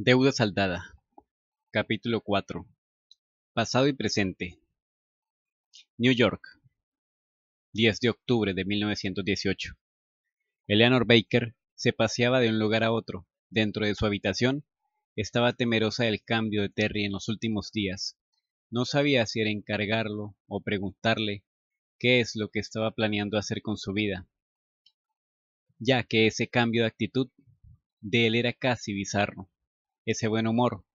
Deuda saldada. Capítulo 4. Pasado y presente. New York. 10 de octubre de 1918. Eleanor Baker se paseaba de un lugar a otro. Dentro de su habitación estaba temerosa del cambio de Terry en los últimos días. No sabía si era encargarlo o preguntarle qué es lo que estaba planeando hacer con su vida, ya que ese cambio de actitud de él era casi bizarro ese buen humor,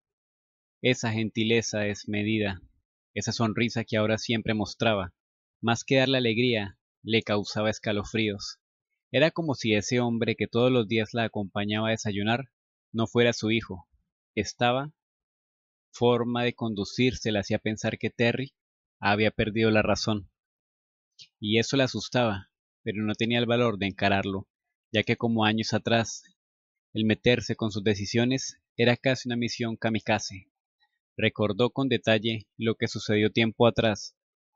esa gentileza desmedida, esa sonrisa que ahora siempre mostraba, más que darle alegría, le causaba escalofríos. Era como si ese hombre que todos los días la acompañaba a desayunar no fuera su hijo. Estaba forma de conducirse le hacía pensar que Terry había perdido la razón. Y eso le asustaba, pero no tenía el valor de encararlo, ya que como años atrás, el meterse con sus decisiones era casi una misión kamikaze. Recordó con detalle lo que sucedió tiempo atrás,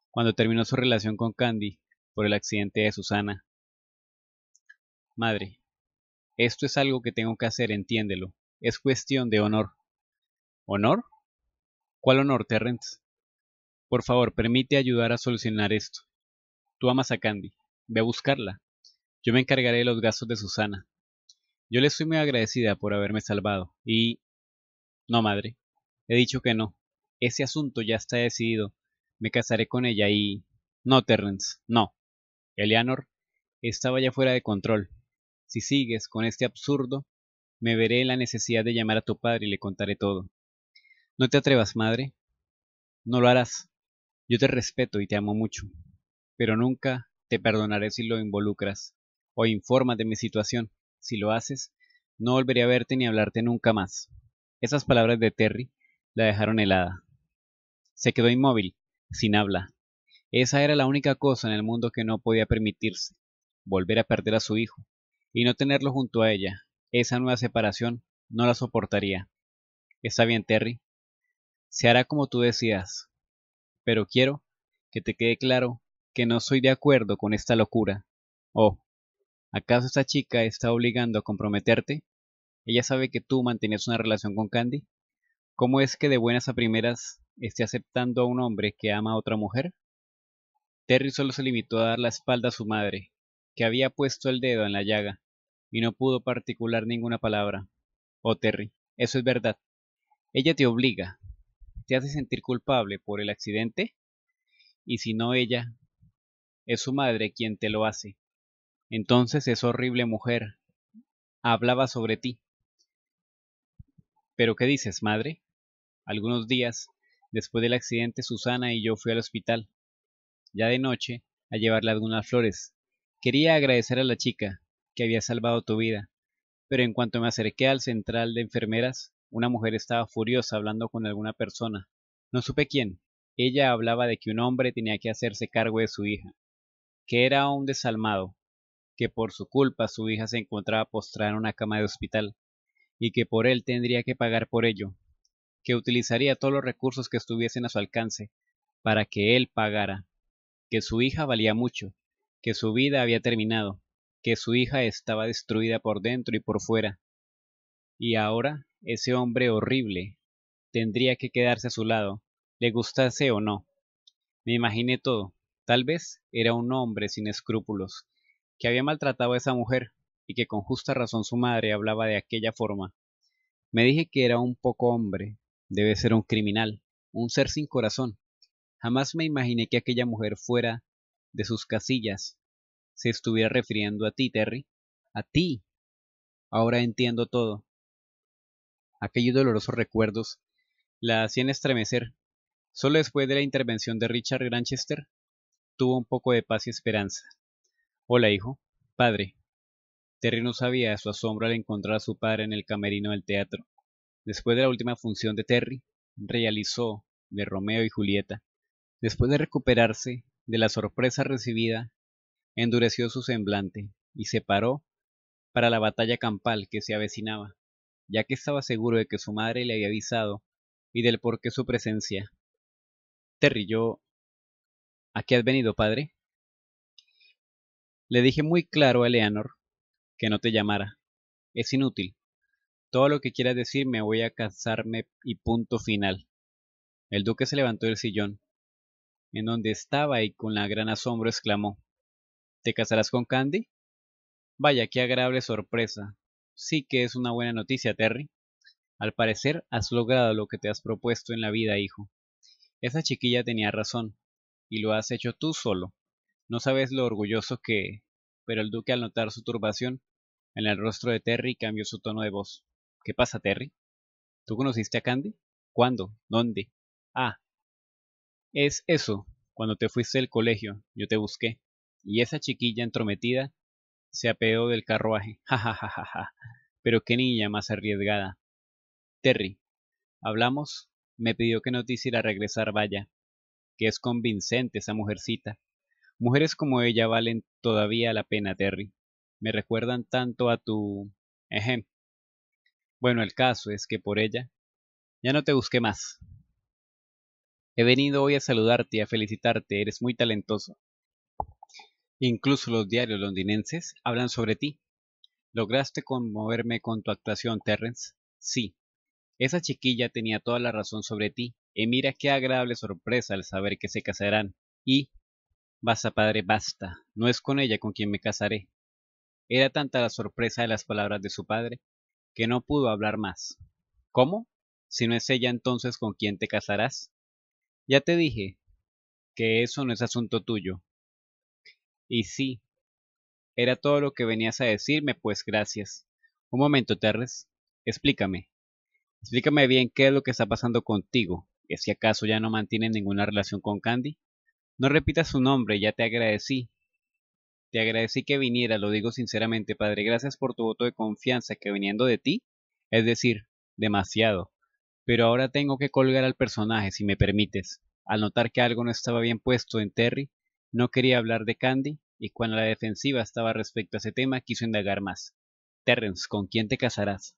cuando terminó su relación con Candy por el accidente de Susana. Madre, esto es algo que tengo que hacer, entiéndelo. Es cuestión de honor. ¿Honor? ¿Cuál honor, Terrence? Por favor, permite ayudar a solucionar esto. Tú amas a Candy. Ve a buscarla. Yo me encargaré de los gastos de Susana. Yo le soy muy agradecida por haberme salvado y... No, madre. He dicho que no. Ese asunto ya está decidido. Me casaré con ella y... No, Terrence, no. Eleanor estaba ya fuera de control. Si sigues con este absurdo, me veré en la necesidad de llamar a tu padre y le contaré todo. No te atrevas, madre. No lo harás. Yo te respeto y te amo mucho, pero nunca te perdonaré si lo involucras o informas de mi situación si lo haces, no volveré a verte ni hablarte nunca más. Esas palabras de Terry la dejaron helada. Se quedó inmóvil, sin habla. Esa era la única cosa en el mundo que no podía permitirse, volver a perder a su hijo, y no tenerlo junto a ella. Esa nueva separación no la soportaría. Está bien, Terry. Se hará como tú decías. Pero quiero que te quede claro que no soy de acuerdo con esta locura. Oh, ¿Acaso esta chica está obligando a comprometerte? ¿Ella sabe que tú mantienes una relación con Candy? ¿Cómo es que de buenas a primeras esté aceptando a un hombre que ama a otra mujer? Terry solo se limitó a dar la espalda a su madre, que había puesto el dedo en la llaga, y no pudo particular ninguna palabra. Oh, Terry, eso es verdad. Ella te obliga, te hace sentir culpable por el accidente, y si no ella, es su madre quien te lo hace. Entonces esa horrible mujer hablaba sobre ti. ¿Pero qué dices, madre? Algunos días después del accidente, Susana y yo fui al hospital, ya de noche, a llevarle algunas flores. Quería agradecer a la chica que había salvado tu vida, pero en cuanto me acerqué al central de enfermeras, una mujer estaba furiosa hablando con alguna persona. No supe quién. Ella hablaba de que un hombre tenía que hacerse cargo de su hija, que era un desalmado, que por su culpa su hija se encontraba postrada en una cama de hospital, y que por él tendría que pagar por ello, que utilizaría todos los recursos que estuviesen a su alcance para que él pagara, que su hija valía mucho, que su vida había terminado, que su hija estaba destruida por dentro y por fuera. Y ahora ese hombre horrible tendría que quedarse a su lado, le gustase o no. Me imaginé todo. Tal vez era un hombre sin escrúpulos, que había maltratado a esa mujer y que con justa razón su madre hablaba de aquella forma. Me dije que era un poco hombre, debe ser un criminal, un ser sin corazón. Jamás me imaginé que aquella mujer fuera de sus casillas. Se estuviera refiriendo a ti, Terry. A ti. Ahora entiendo todo. Aquellos dolorosos recuerdos la hacían estremecer. Solo después de la intervención de Richard Granchester tuvo un poco de paz y esperanza. Hola, hijo. Padre. Terry no sabía de su asombro al encontrar a su padre en el camerino del teatro. Después de la última función de Terry, realizó de Romeo y Julieta. Después de recuperarse de la sorpresa recibida, endureció su semblante y se paró para la batalla campal que se avecinaba, ya que estaba seguro de que su madre le había avisado y del por qué su presencia. Terry, yo... ¿A qué has venido, padre? Le dije muy claro a Eleanor que no te llamara. Es inútil. Todo lo que quieras decir me voy a casarme y punto final. El duque se levantó del sillón, en donde estaba y con la gran asombro exclamó ¿Te casarás con Candy? Vaya, qué agradable sorpresa. Sí que es una buena noticia, Terry. Al parecer has logrado lo que te has propuesto en la vida, hijo. Esa chiquilla tenía razón, y lo has hecho tú solo. No sabes lo orgulloso que... Pero el duque al notar su turbación en el rostro de Terry cambió su tono de voz. ¿Qué pasa, Terry? ¿Tú conociste a Candy? ¿Cuándo? ¿Dónde? Ah. Es eso. Cuando te fuiste del colegio, yo te busqué. Y esa chiquilla entrometida se apeó del carruaje. Ja, ja, ja, ja, ja. Pero qué niña más arriesgada. Terry, hablamos. Me pidió que no te hiciera regresar, vaya. Que es convincente esa mujercita. Mujeres como ella valen todavía la pena, Terry. Me recuerdan tanto a tu... Bueno, el caso es que por ella ya no te busqué más. He venido hoy a saludarte y a felicitarte, eres muy talentoso. Incluso los diarios londinenses hablan sobre ti. ¿Lograste conmoverme con tu actuación, Terrence? Sí. Esa chiquilla tenía toda la razón sobre ti, y mira qué agradable sorpresa al saber que se casarán, y Basta, padre, basta. No es con ella con quien me casaré. Era tanta la sorpresa de las palabras de su padre que no pudo hablar más. ¿Cómo? Si no es ella entonces con quien te casarás. Ya te dije que eso no es asunto tuyo. Y sí, era todo lo que venías a decirme, pues gracias. Un momento, Terres. Explícame. Explícame bien qué es lo que está pasando contigo. ¿Es que acaso ya no mantienes ninguna relación con Candy? No repitas su nombre, ya te agradecí. Te agradecí que viniera, lo digo sinceramente, Padre. Gracias por tu voto de confianza que viniendo de ti, es decir, demasiado. Pero ahora tengo que colgar al personaje, si me permites. Al notar que algo no estaba bien puesto en Terry, no quería hablar de Candy, y cuando la defensiva estaba respecto a ese tema, quiso indagar más. Terrence, ¿con quién te casarás?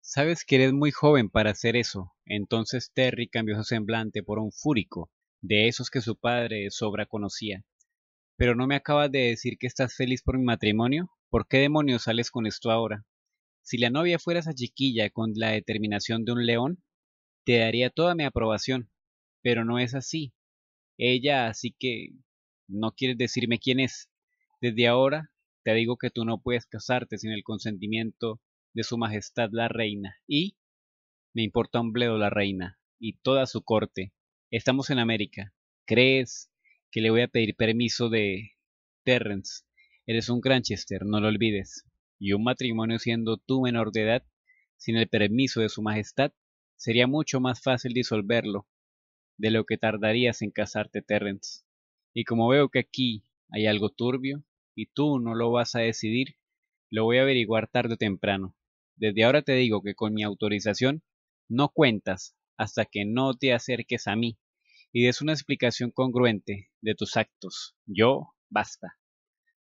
Sabes que eres muy joven para hacer eso. Entonces Terry cambió su semblante por un fúrico de esos que su padre sobra conocía. Pero no me acabas de decir que estás feliz por mi matrimonio. ¿Por qué demonios sales con esto ahora? Si la novia fuera esa chiquilla con la determinación de un león, te daría toda mi aprobación. Pero no es así. Ella, así que... No quieres decirme quién es. Desde ahora te digo que tú no puedes casarte sin el consentimiento de su majestad la reina. Y... Me importa un bledo la reina y toda su corte. Estamos en América. ¿Crees que le voy a pedir permiso de Terrence? Eres un Cranchester, no lo olvides. Y un matrimonio siendo tú menor de edad, sin el permiso de su majestad, sería mucho más fácil disolverlo de lo que tardarías en casarte, Terrence. Y como veo que aquí hay algo turbio, y tú no lo vas a decidir, lo voy a averiguar tarde o temprano. Desde ahora te digo que con mi autorización no cuentas hasta que no te acerques a mí y des una explicación congruente de tus actos. Yo, basta.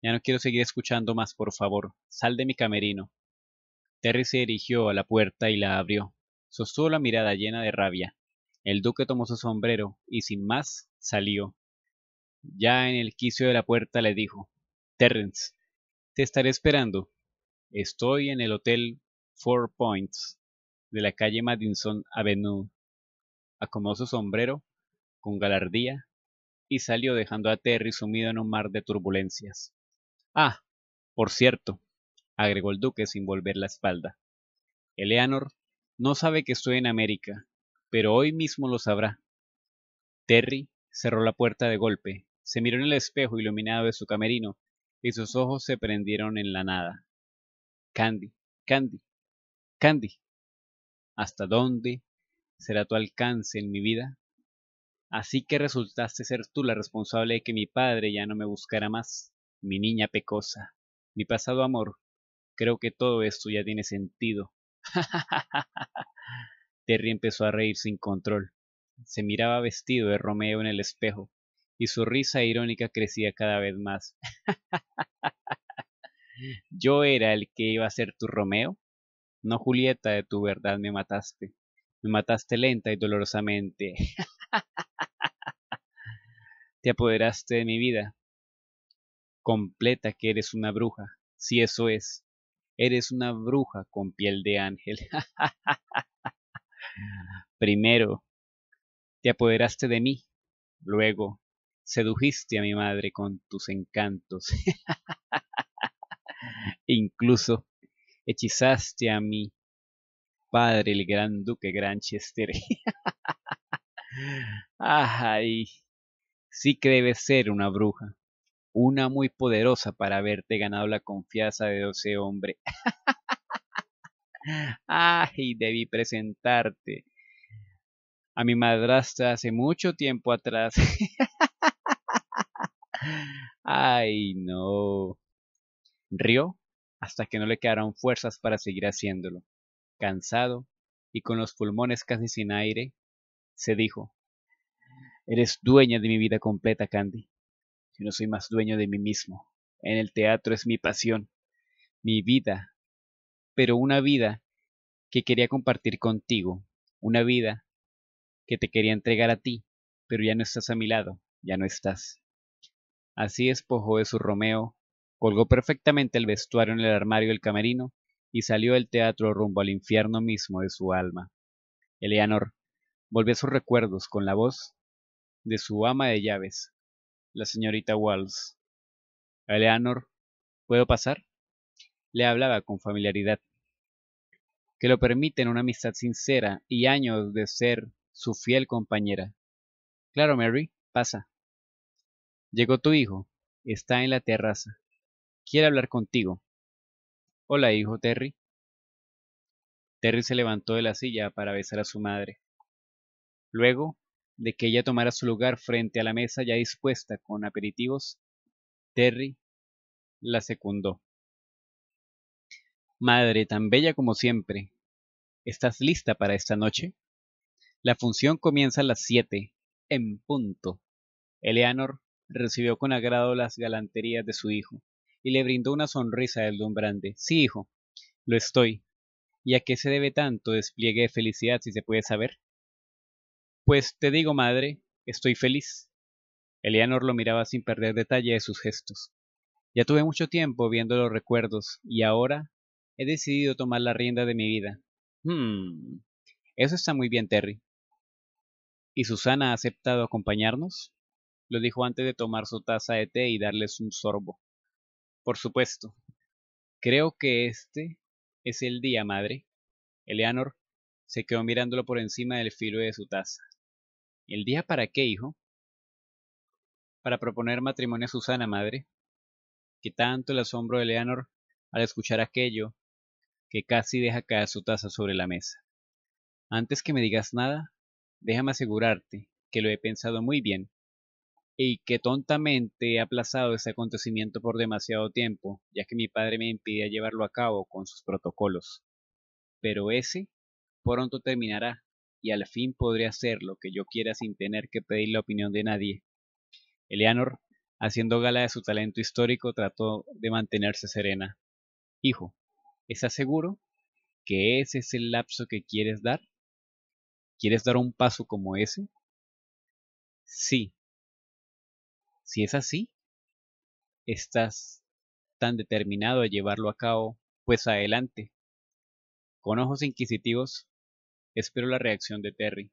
Ya no quiero seguir escuchando más, por favor. Sal de mi camerino. Terry se dirigió a la puerta y la abrió. Sostuvo la mirada llena de rabia. El duque tomó su sombrero y sin más salió. Ya en el quicio de la puerta le dijo Terrence, te estaré esperando. Estoy en el hotel Four Points de la calle Madison Avenue. Acomó su sombrero con galardía y salió dejando a Terry sumido en un mar de turbulencias. Ah, por cierto, agregó el duque sin volver la espalda. Eleanor no sabe que estoy en América, pero hoy mismo lo sabrá. Terry cerró la puerta de golpe, se miró en el espejo iluminado de su camerino y sus ojos se prendieron en la nada. Candy, Candy, Candy, ¿hasta dónde será tu alcance en mi vida? Así que resultaste ser tú la responsable de que mi padre ya no me buscara más, mi niña pecosa, mi pasado amor. Creo que todo esto ya tiene sentido. Terry empezó a reír sin control. Se miraba vestido de Romeo en el espejo, y su risa irónica crecía cada vez más. Yo era el que iba a ser tu Romeo, no Julieta, de tu verdad me mataste. Me mataste lenta y dolorosamente. Te apoderaste de mi vida. Completa que eres una bruja, si eso es. Eres una bruja con piel de ángel. Primero, te apoderaste de mí. Luego, sedujiste a mi madre con tus encantos. Incluso, hechizaste a mi padre, el gran duque Granchester. Ay, sí que debe ser una bruja, una muy poderosa para haberte ganado la confianza de ese hombre. Ay, debí presentarte a mi madrastra hace mucho tiempo atrás. Ay, no. Rió hasta que no le quedaron fuerzas para seguir haciéndolo. Cansado y con los pulmones casi sin aire, se dijo, Eres dueña de mi vida completa, Candy. Yo no soy más dueño de mí mismo. En el teatro es mi pasión, mi vida, pero una vida que quería compartir contigo, una vida que te quería entregar a ti, pero ya no estás a mi lado, ya no estás. Así despojó de su Romeo, colgó perfectamente el vestuario en el armario del camerino y salió del teatro rumbo al infierno mismo de su alma. Eleanor volvió a sus recuerdos con la voz de su ama de llaves, la señorita Walls. Eleanor, ¿puedo pasar? Le hablaba con familiaridad. Que lo permiten una amistad sincera y años de ser su fiel compañera. Claro, Mary, pasa. Llegó tu hijo. Está en la terraza. Quiere hablar contigo. Hola, hijo Terry. Terry se levantó de la silla para besar a su madre. Luego de que ella tomara su lugar frente a la mesa ya dispuesta con aperitivos, Terry la secundó. Madre tan bella como siempre, ¿estás lista para esta noche? La función comienza a las siete, en punto. Eleanor recibió con agrado las galanterías de su hijo y le brindó una sonrisa deslumbrante. Sí, hijo, lo estoy. ¿Y a qué se debe tanto despliegue de felicidad, si se puede saber? Pues te digo, madre, estoy feliz. Eleanor lo miraba sin perder detalle de sus gestos. Ya tuve mucho tiempo viendo los recuerdos y ahora he decidido tomar la rienda de mi vida. Hmm, eso está muy bien, Terry. ¿Y Susana ha aceptado acompañarnos? Lo dijo antes de tomar su taza de té y darles un sorbo. Por supuesto. Creo que este es el día, madre. Eleanor se quedó mirándolo por encima del filo de su taza. ¿El día para qué, hijo? Para proponer matrimonio a Susana, madre. Que tanto el asombro de Leonor al escuchar aquello que casi deja caer su taza sobre la mesa. Antes que me digas nada, déjame asegurarte que lo he pensado muy bien y que tontamente he aplazado ese acontecimiento por demasiado tiempo, ya que mi padre me impide llevarlo a cabo con sus protocolos. Pero ese pronto terminará y al fin podré hacer lo que yo quiera sin tener que pedir la opinión de nadie. Eleanor, haciendo gala de su talento histórico, trató de mantenerse serena. Hijo, ¿estás seguro que ese es el lapso que quieres dar? ¿Quieres dar un paso como ese? Sí. Si es así, estás tan determinado a llevarlo a cabo, pues adelante. Con ojos inquisitivos, Esperó la reacción de Terry.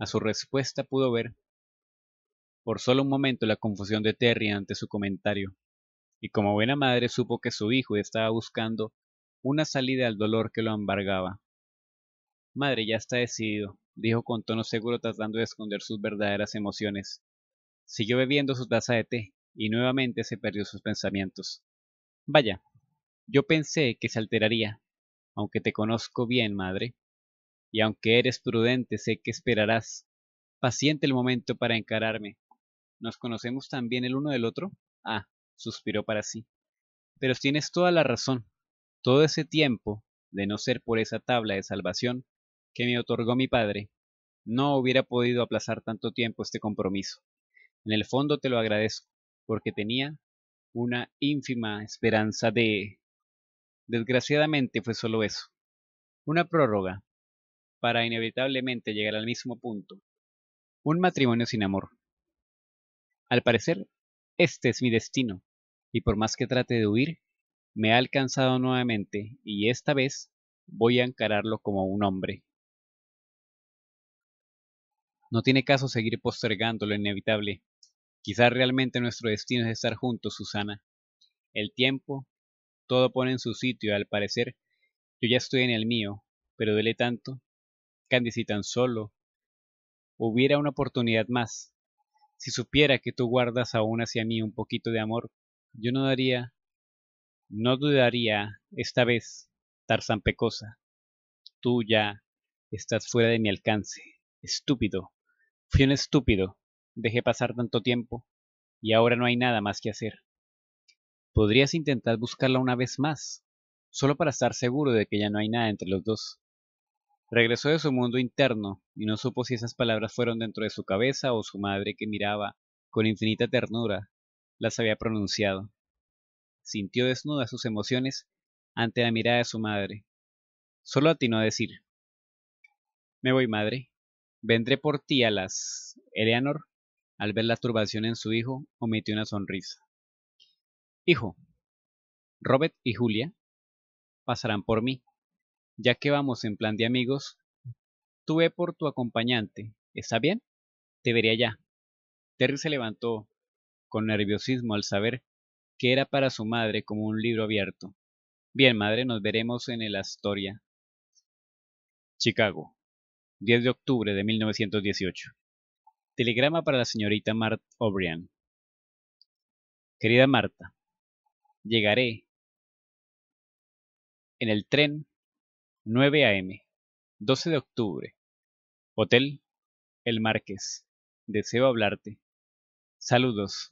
A su respuesta pudo ver, por solo un momento, la confusión de Terry ante su comentario, y como buena madre supo que su hijo estaba buscando una salida al dolor que lo embargaba. Madre, ya está decidido, dijo con tono seguro tratando de esconder sus verdaderas emociones. Siguió bebiendo su taza de té, y nuevamente se perdió sus pensamientos. Vaya, yo pensé que se alteraría, aunque te conozco bien, madre y aunque eres prudente, sé que esperarás. Paciente el momento para encararme. ¿Nos conocemos tan bien el uno del otro? Ah, suspiró para sí. Pero tienes toda la razón. Todo ese tiempo, de no ser por esa tabla de salvación que me otorgó mi padre, no hubiera podido aplazar tanto tiempo este compromiso. En el fondo te lo agradezco, porque tenía una ínfima esperanza de... Desgraciadamente fue solo eso. Una prórroga, para inevitablemente llegar al mismo punto. Un matrimonio sin amor. Al parecer, este es mi destino, y por más que trate de huir, me ha alcanzado nuevamente, y esta vez voy a encararlo como un hombre. No tiene caso seguir postergando lo inevitable. Quizás realmente nuestro destino es estar juntos, Susana. El tiempo, todo pone en su sitio, al parecer, yo ya estoy en el mío, pero duele tanto Candy si tan solo hubiera una oportunidad más, si supiera que tú guardas aún hacia mí un poquito de amor, yo no daría, no dudaría esta vez, Tarzan Pecosa. Tú ya estás fuera de mi alcance. Estúpido. Fui un estúpido. Dejé pasar tanto tiempo y ahora no hay nada más que hacer. Podrías intentar buscarla una vez más, solo para estar seguro de que ya no hay nada entre los dos. Regresó de su mundo interno y no supo si esas palabras fueron dentro de su cabeza o su madre que miraba con infinita ternura las había pronunciado. Sintió desnudas sus emociones ante la mirada de su madre. Solo atinó a decir, Me voy, madre. Vendré por ti a las... Eleanor, al ver la turbación en su hijo, omitió una sonrisa. Hijo, Robert y Julia pasarán por mí ya que vamos en plan de amigos, tuve por tu acompañante, ¿está bien? Te veré allá. Terry se levantó, con nerviosismo al saber que era para su madre como un libro abierto. Bien, madre, nos veremos en el Astoria. Chicago, 10 de octubre de 1918. Telegrama para la señorita Mart O'Brien. Querida Marta, llegaré en el tren 9 a.m., 12 de octubre. Hotel El Márquez. Deseo hablarte. Saludos.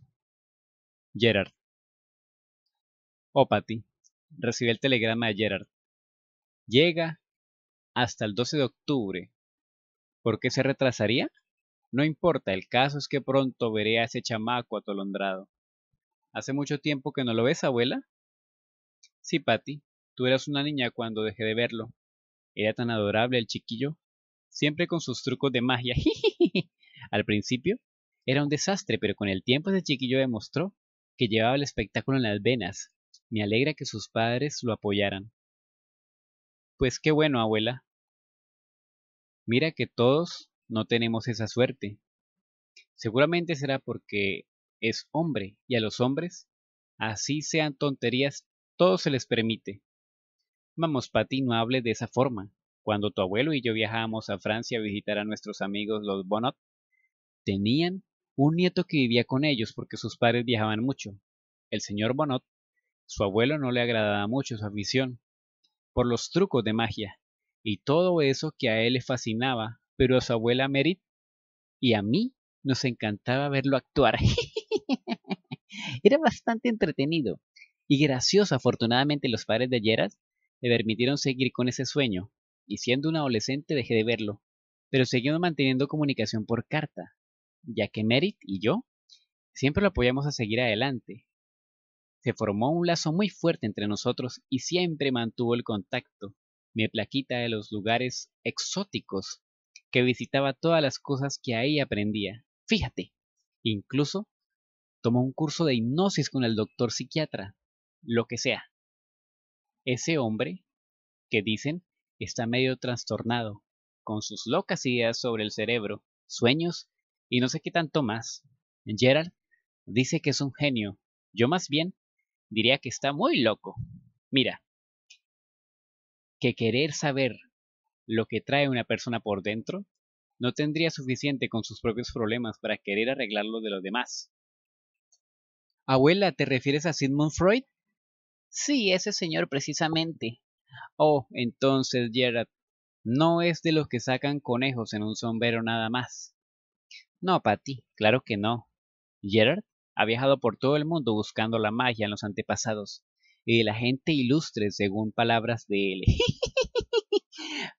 Gerard. Oh, Patty. Recibí el telegrama de Gerard. Llega hasta el 12 de octubre. ¿Por qué se retrasaría? No importa, el caso es que pronto veré a ese chamaco atolondrado. ¿Hace mucho tiempo que no lo ves, abuela? Sí, Patty, tú eras una niña cuando dejé de verlo. Era tan adorable el chiquillo, siempre con sus trucos de magia. Al principio era un desastre, pero con el tiempo ese chiquillo demostró que llevaba el espectáculo en las venas. Me alegra que sus padres lo apoyaran. Pues qué bueno, abuela. Mira que todos no tenemos esa suerte. Seguramente será porque es hombre y a los hombres, así sean tonterías, todo se les permite. Vamos, Patty, no hable de esa forma. Cuando tu abuelo y yo viajábamos a Francia a visitar a nuestros amigos los Bonnot, tenían un nieto que vivía con ellos porque sus padres viajaban mucho. El señor Bonnot, su abuelo no le agradaba mucho su afición por los trucos de magia y todo eso que a él le fascinaba, pero a su abuela Merit y a mí nos encantaba verlo actuar. Era bastante entretenido y gracioso. Afortunadamente los padres de Yeras me permitieron seguir con ese sueño, y siendo un adolescente dejé de verlo, pero seguimos manteniendo comunicación por carta, ya que Merit y yo siempre lo apoyamos a seguir adelante. Se formó un lazo muy fuerte entre nosotros y siempre mantuvo el contacto. Me plaquita de los lugares exóticos que visitaba todas las cosas que ahí aprendía. Fíjate, incluso tomó un curso de hipnosis con el doctor psiquiatra. Lo que sea, ese hombre, que dicen, está medio trastornado, con sus locas ideas sobre el cerebro, sueños y no sé qué tanto más. Gerald dice que es un genio. Yo más bien diría que está muy loco. Mira, que querer saber lo que trae una persona por dentro no tendría suficiente con sus propios problemas para querer arreglarlo de los demás. Abuela, ¿te refieres a Sigmund Freud? Sí, ese señor precisamente. Oh, entonces, Gerard, no es de los que sacan conejos en un sombrero nada más. No, Patty, claro que no. Gerard ha viajado por todo el mundo buscando la magia en los antepasados y de la gente ilustre según palabras de él.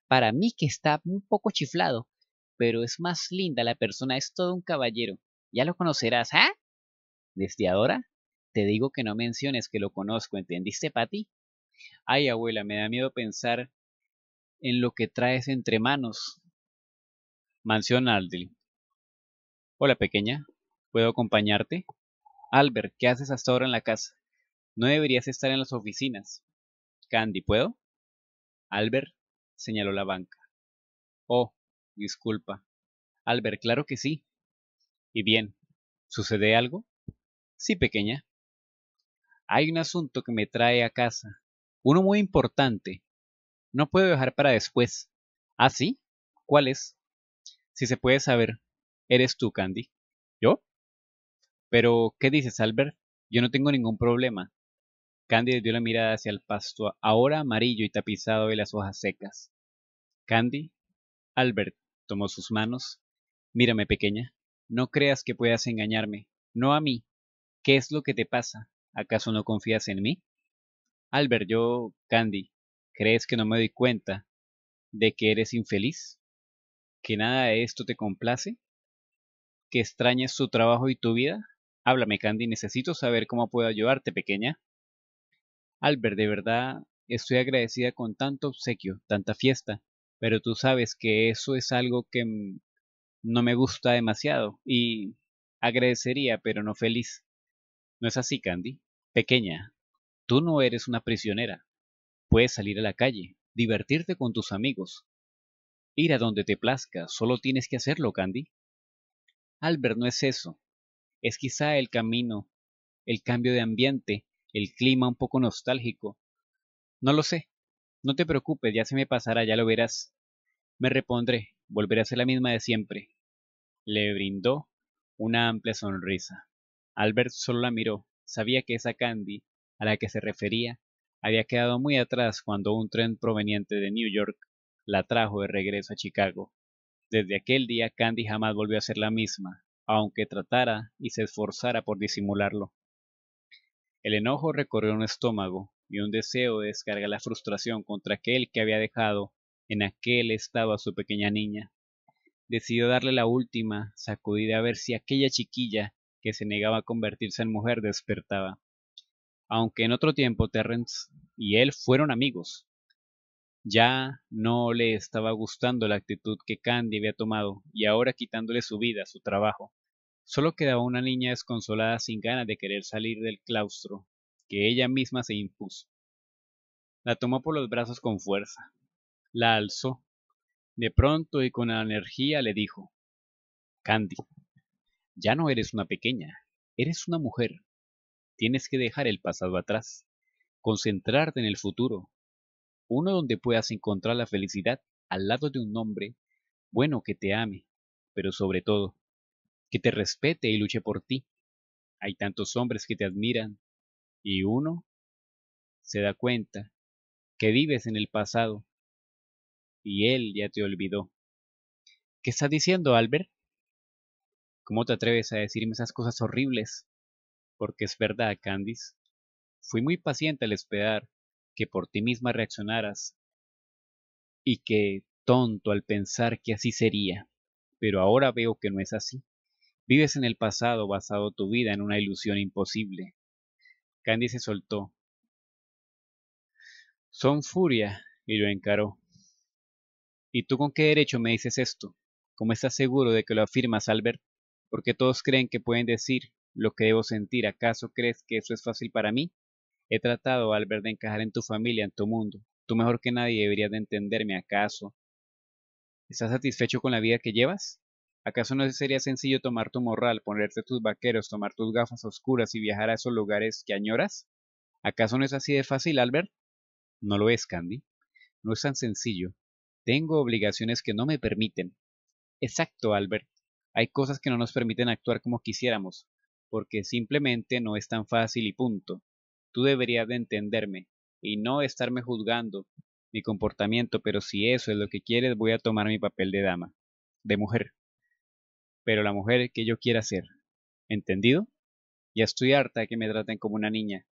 Para mí que está un poco chiflado, pero es más linda la persona, es todo un caballero. Ya lo conocerás, ¿ah? ¿Desde ahora? Te digo que no menciones que lo conozco, ¿entendiste, Patty? Ay, abuela, me da miedo pensar en lo que traes entre manos. Mansión Aldil. Hola, pequeña. ¿Puedo acompañarte? Albert, ¿qué haces hasta ahora en la casa? No deberías estar en las oficinas. Candy, ¿puedo? Albert señaló la banca. Oh, disculpa. Albert, claro que sí. ¿Y bien? ¿Sucede algo? Sí, pequeña hay un asunto que me trae a casa. Uno muy importante. No puedo dejar para después. ¿Ah, sí? ¿Cuál es? Si se puede saber, eres tú, Candy. ¿Yo? Pero, ¿qué dices, Albert? Yo no tengo ningún problema. Candy dio la mirada hacia el pasto, ahora amarillo y tapizado de las hojas secas. Candy, Albert tomó sus manos. Mírame, pequeña. No creas que puedas engañarme. No a mí. ¿Qué es lo que te pasa? ¿Acaso no confías en mí? Albert, yo, Candy, ¿crees que no me doy cuenta de que eres infeliz? ¿Que nada de esto te complace? ¿Que extrañas tu trabajo y tu vida? Háblame, Candy, necesito saber cómo puedo ayudarte, pequeña. Albert, de verdad, estoy agradecida con tanto obsequio, tanta fiesta, pero tú sabes que eso es algo que no me gusta demasiado y agradecería, pero no feliz. ¿No es así, Candy? Pequeña, tú no eres una prisionera. Puedes salir a la calle, divertirte con tus amigos. Ir a donde te plazca, solo tienes que hacerlo, Candy. Albert no es eso. Es quizá el camino, el cambio de ambiente, el clima un poco nostálgico. No lo sé. No te preocupes, ya se me pasará, ya lo verás. Me repondré, volveré a ser la misma de siempre. Le brindó una amplia sonrisa. Albert solo la miró, sabía que esa Candy a la que se refería había quedado muy atrás cuando un tren proveniente de New York la trajo de regreso a Chicago. Desde aquel día Candy jamás volvió a ser la misma, aunque tratara y se esforzara por disimularlo. El enojo recorrió un estómago y un deseo de descargar la frustración contra aquel que había dejado en aquel estado a su pequeña niña. Decidió darle la última sacudida a ver si aquella chiquilla que se negaba a convertirse en mujer, despertaba. Aunque en otro tiempo Terrence y él fueron amigos, ya no le estaba gustando la actitud que Candy había tomado y ahora quitándole su vida, su trabajo. Solo quedaba una niña desconsolada sin ganas de querer salir del claustro, que ella misma se impuso. La tomó por los brazos con fuerza, la alzó. De pronto y con energía le dijo, Candy, ya no eres una pequeña, eres una mujer. Tienes que dejar el pasado atrás, concentrarte en el futuro, uno donde puedas encontrar la felicidad al lado de un hombre bueno que te ame, pero sobre todo, que te respete y luche por ti. Hay tantos hombres que te admiran y uno se da cuenta que vives en el pasado y él ya te olvidó. ¿Qué está diciendo Albert? ¿Cómo te atreves a decirme esas cosas horribles? Porque es verdad, Candice. Fui muy paciente al esperar que por ti misma reaccionaras y que tonto al pensar que así sería. Pero ahora veo que no es así. Vives en el pasado basado tu vida en una ilusión imposible. Candice se soltó. Son furia, y lo encaró. ¿Y tú con qué derecho me dices esto? ¿Cómo estás seguro de que lo afirmas, Albert? porque todos creen que pueden decir lo que debo sentir. ¿Acaso crees que eso es fácil para mí? He tratado, Albert, de encajar en tu familia, en tu mundo. Tú mejor que nadie deberías de entenderme. ¿Acaso estás satisfecho con la vida que llevas? ¿Acaso no sería sencillo tomar tu morral, ponerte tus vaqueros, tomar tus gafas oscuras y viajar a esos lugares que añoras? ¿Acaso no es así de fácil, Albert? No lo es, Candy. No es tan sencillo. Tengo obligaciones que no me permiten. Exacto, Albert hay cosas que no nos permiten actuar como quisiéramos, porque simplemente no es tan fácil y punto. Tú deberías de entenderme y no estarme juzgando mi comportamiento, pero si eso es lo que quieres, voy a tomar mi papel de dama, de mujer. Pero la mujer que yo quiera ser. ¿Entendido? Ya estoy harta de que me traten como una niña,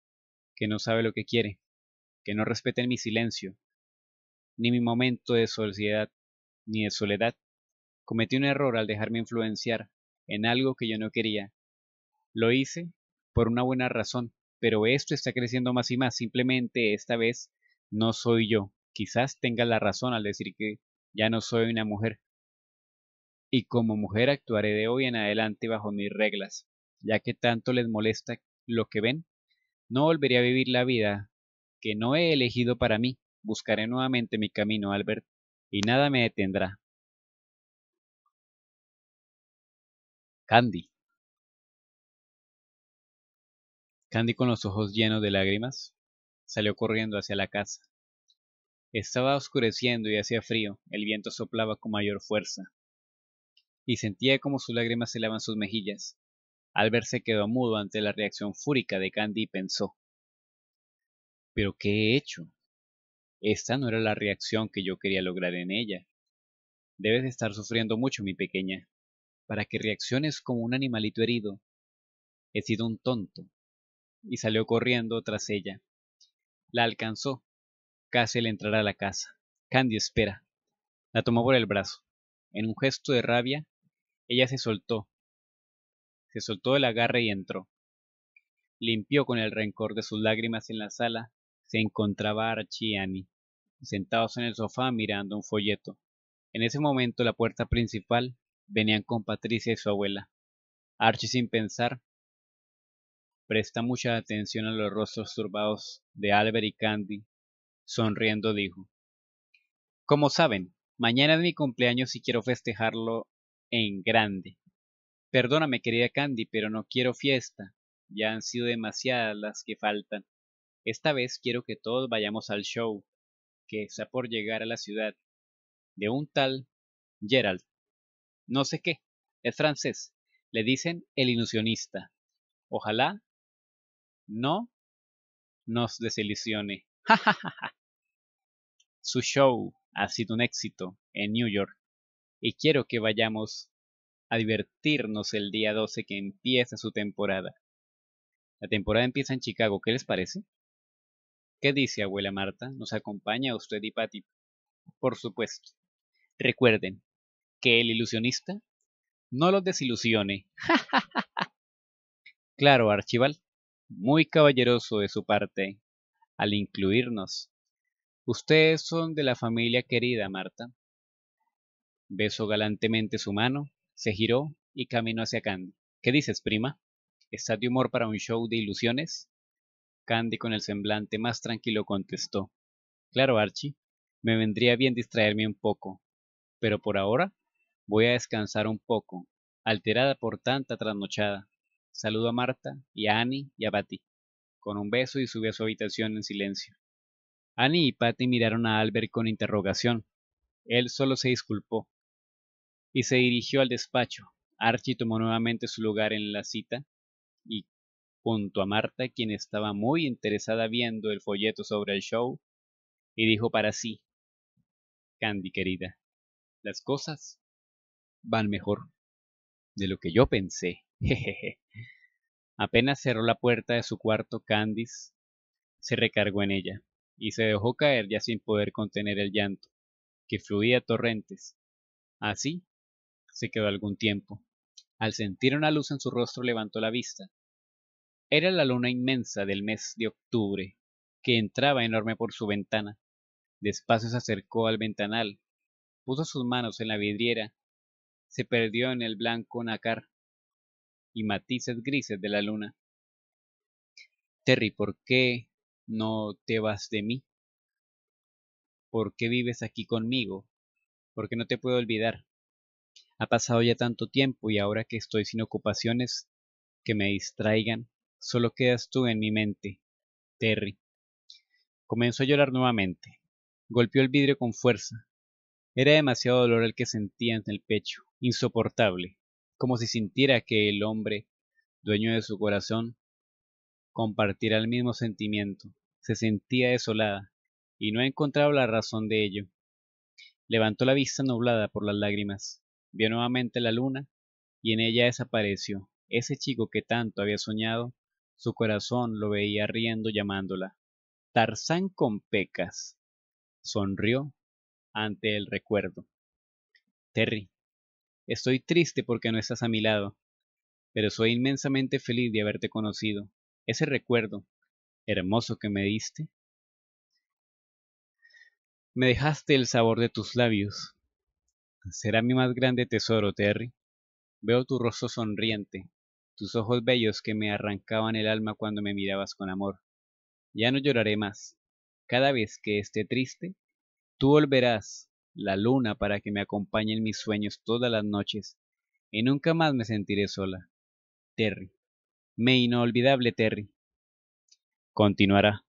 que no sabe lo que quiere, que no respeten mi silencio, ni mi momento de soledad, ni de soledad, Cometí un error al dejarme influenciar en algo que yo no quería. Lo hice por una buena razón, pero esto está creciendo más y más. Simplemente esta vez no soy yo. Quizás tenga la razón al decir que ya no soy una mujer. Y como mujer actuaré de hoy en adelante bajo mis reglas, ya que tanto les molesta lo que ven. No volveré a vivir la vida que no he elegido para mí. Buscaré nuevamente mi camino, Albert, y nada me detendrá. Candy. Candy con los ojos llenos de lágrimas salió corriendo hacia la casa. Estaba oscureciendo y hacía frío, el viento soplaba con mayor fuerza, y sentía como sus lágrimas se sus mejillas. Albert se quedó mudo ante la reacción fúrica de Candy y pensó ¿Pero qué he hecho? Esta no era la reacción que yo quería lograr en ella. Debes estar sufriendo mucho, mi pequeña, para que reacciones como un animalito herido. He sido un tonto. Y salió corriendo tras ella. La alcanzó, casi le entrará a la casa. Candy, espera. La tomó por el brazo. En un gesto de rabia, ella se soltó. Se soltó del agarre y entró. Limpió con el rencor de sus lágrimas en la sala. Se encontraba Archie y Annie, sentados en el sofá mirando un folleto. En ese momento la puerta principal Venían con Patricia y su abuela. Archie, sin pensar, presta mucha atención a los rostros turbados de Albert y Candy. Sonriendo dijo, Como saben, mañana es mi cumpleaños y quiero festejarlo en grande. Perdóname, querida Candy, pero no quiero fiesta. Ya han sido demasiadas las que faltan. Esta vez quiero que todos vayamos al show, que está por llegar a la ciudad, de un tal Gerald no sé qué, es francés. Le dicen el ilusionista. Ojalá no nos desilusione. Su show ha sido un éxito en New York y quiero que vayamos a divertirnos el día 12 que empieza su temporada. La temporada empieza en Chicago, ¿qué les parece? ¿Qué dice abuela Marta? ¿Nos acompaña usted y Patty? Por supuesto. Recuerden, que el ilusionista no los desilusione. claro, Archibald, muy caballeroso de su parte al incluirnos. Ustedes son de la familia querida, Marta. Besó galantemente su mano, se giró y caminó hacia Candy. ¿Qué dices, prima? ¿Estás de humor para un show de ilusiones? Candy con el semblante más tranquilo contestó. Claro, Archie, me vendría bien distraerme un poco, pero por ahora Voy a descansar un poco, alterada por tanta trasnochada. Saludo a Marta y a Annie y a Patty. Con un beso y subí a su habitación en silencio. Annie y Patty miraron a Albert con interrogación. Él solo se disculpó y se dirigió al despacho. Archie tomó nuevamente su lugar en la cita y junto a Marta, quien estaba muy interesada viendo el folleto sobre el show, y dijo para sí, Candy querida, las cosas van mejor de lo que yo pensé. Apenas cerró la puerta de su cuarto, Candice se recargó en ella y se dejó caer ya sin poder contener el llanto, que fluía a torrentes. Así se quedó algún tiempo. Al sentir una luz en su rostro levantó la vista. Era la luna inmensa del mes de octubre, que entraba enorme por su ventana. Despacio se acercó al ventanal, puso sus manos en la vidriera se perdió en el blanco nácar y matices grises de la luna. Terry, ¿por qué no te vas de mí? ¿Por qué vives aquí conmigo? ¿Por qué no te puedo olvidar? Ha pasado ya tanto tiempo y ahora que estoy sin ocupaciones que me distraigan, solo quedas tú en mi mente, Terry. Comenzó a llorar nuevamente. Golpeó el vidrio con fuerza. Era demasiado dolor el que sentía en el pecho insoportable, como si sintiera que el hombre, dueño de su corazón, compartiera el mismo sentimiento. Se sentía desolada y no encontraba la razón de ello. Levantó la vista nublada por las lágrimas, vio nuevamente la luna y en ella desapareció. Ese chico que tanto había soñado, su corazón lo veía riendo llamándola. Tarzán con pecas. Sonrió ante el recuerdo. Terry, Estoy triste porque no estás a mi lado, pero soy inmensamente feliz de haberte conocido. Ese recuerdo hermoso que me diste. Me dejaste el sabor de tus labios. Será mi más grande tesoro, Terry. Veo tu rostro sonriente, tus ojos bellos que me arrancaban el alma cuando me mirabas con amor. Ya no lloraré más. Cada vez que esté triste, tú volverás la luna para que me acompañe en mis sueños todas las noches, y nunca más me sentiré sola. Terry. Me inolvidable Terry. Continuará.